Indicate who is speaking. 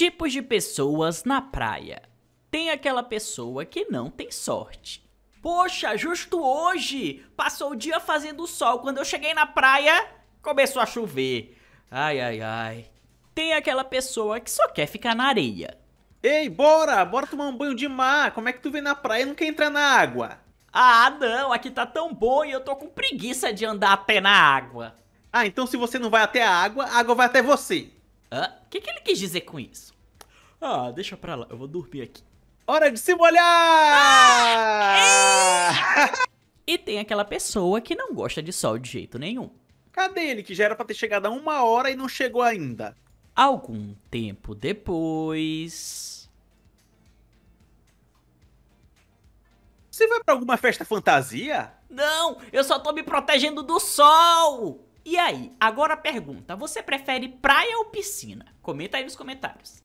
Speaker 1: Tipos de pessoas na praia. Tem aquela pessoa que não tem sorte. Poxa, justo hoje! Passou o dia fazendo sol. Quando eu cheguei na praia, começou a chover. Ai, ai, ai. Tem aquela pessoa que só quer ficar na areia. Ei, bora! Bora tomar um banho de mar! Como é que tu vem na praia e não quer entrar na água? Ah, não! Aqui tá tão bom e eu tô com preguiça de andar até na água. Ah, então se você não vai até a água, a água vai até você. Hã? O que, que ele quis dizer com isso? Ah, deixa pra lá, eu vou dormir aqui. Hora de se molhar! Ah! É! e tem aquela pessoa que não gosta de sol de jeito nenhum. Cadê ele que já era pra ter chegado a uma hora e não chegou ainda? Algum tempo depois... Você vai pra alguma festa fantasia? Não, eu só tô me protegendo do sol! E aí, agora a pergunta: você prefere praia ou piscina? Comenta aí nos comentários.